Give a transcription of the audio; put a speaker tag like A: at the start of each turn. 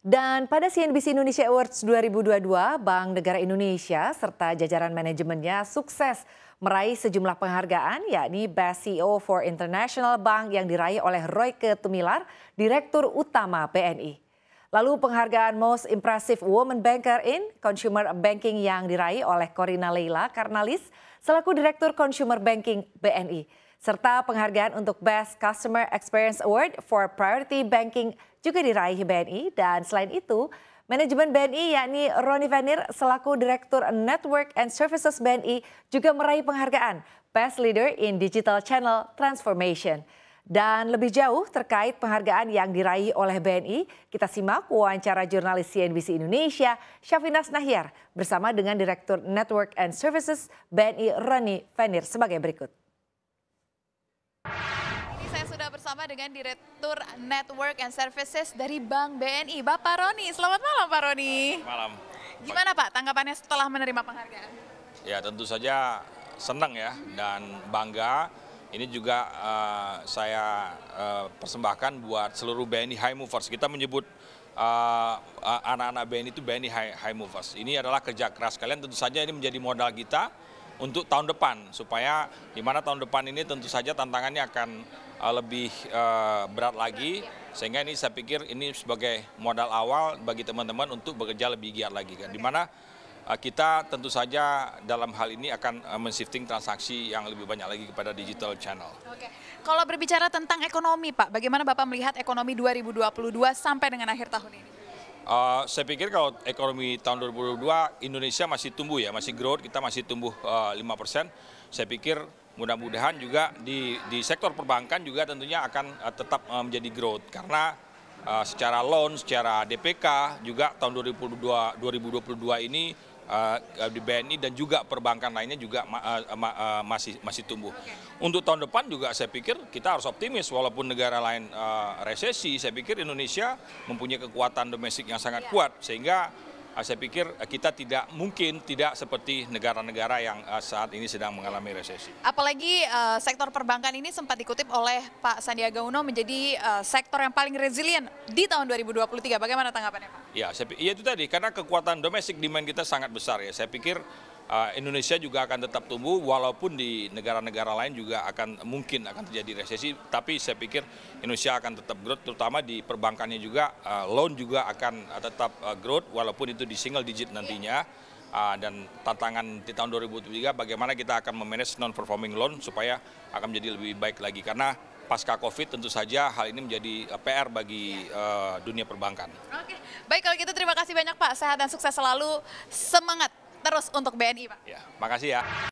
A: Dan pada CNBC Indonesia Awards 2022, Bank Negara Indonesia serta jajaran manajemennya sukses meraih sejumlah penghargaan, yakni Best CEO for International Bank yang diraih oleh Roy Ketumilar, Direktur Utama BNI. Lalu penghargaan Most Impressive Woman Banker in Consumer Banking yang diraih oleh Corina Leila Karnalis selaku Direktur Consumer Banking BNI serta penghargaan untuk Best Customer Experience Award for Priority Banking juga diraih BNI dan selain itu Manajemen BNI yakni Roni Vanir selaku Direktur Network and Services BNI juga meraih penghargaan Best Leader in Digital Channel Transformation. Dan lebih jauh terkait penghargaan yang diraih oleh BNI, kita simak wawancara jurnalis CNBC Indonesia Syafinas Nahyar bersama dengan Direktur Network and Services BNI Roni Vanir sebagai berikut
B: bersama dengan Direktur Network and Services dari Bank BNI, Bapak Roni. Selamat malam Pak Roni. malam. Gimana Pak tanggapannya setelah menerima penghargaan?
C: Ya tentu saja senang ya dan bangga. Ini juga uh, saya uh, persembahkan buat seluruh BNI High Movers. Kita menyebut eh, anak-anak uh, BNI itu BNI high, high Movers. Ini adalah kerja keras kalian, tentu saja ini menjadi modal kita untuk tahun depan supaya di mana tahun depan ini tentu saja tantangannya akan eh, lebih eh, berat lagi sehingga ini saya pikir ini sebagai modal awal bagi teman-teman untuk bekerja lebih giat lagi kan di mana eh, kita tentu saja dalam hal ini akan mensifting men-shifting transaksi yang lebih banyak lagi kepada digital channel. Oke.
B: Kalau berbicara tentang ekonomi Pak, bagaimana Bapak melihat ekonomi 2022 sampai dengan akhir tahun ini?
C: Uh, saya pikir kalau ekonomi tahun 2022 Indonesia masih tumbuh ya, masih growth, kita masih tumbuh uh, eh, 5%. Saya pikir mudah-mudahan juga di, di sektor perbankan juga tentunya akan uh, tetap uh, menjadi growth karena uh, secara loan, secara DPK juga tahun 2022, 2022 ini Eh, di BNI dan juga perbankan lainnya juga eh, eh, masih masih tumbuh. Untuk tahun depan juga saya pikir kita harus optimis walaupun negara lain resesi, saya pikir Indonesia mempunyai kekuatan domestik yang sangat iya. kuat sehingga Ah, saya pikir eh, kita tidak mungkin tidak seperti negara-negara yang eh, saat ini sedang mengalami resesi.
B: Apalagi uh, sektor perbankan ini sempat dikutip oleh Pak Sandiaga Uno menjadi uh, sektor yang paling resilient di tahun 2023. Bagaimana tanggapannya Pak?
C: Ya, saya, ya itu tadi karena kekuatan domestik demand kita sangat besar ya. Saya pikir Eh, Indonesia juga akan tetap tumbuh walaupun di negara-negara lain juga akan mungkin akan terjadi resesi tapi saya pikir Indonesia akan tetap growth terutama di perbankannya juga eh, loan juga akan eh, tetap growth walaupun itu di single digit nantinya dan tantangan di tahun 2023 bagaimana kita akan memanage non performing loan supaya akan menjadi lebih baik lagi karena pasca COVID tentu saja hal ini menjadi PR bagi dunia perbankan.
B: Oke, baik kalau gitu terima kasih banyak Pak. Sehat dan sukses selalu. Semangat terus untuk BNI Pak. Ya,
C: makasih ya.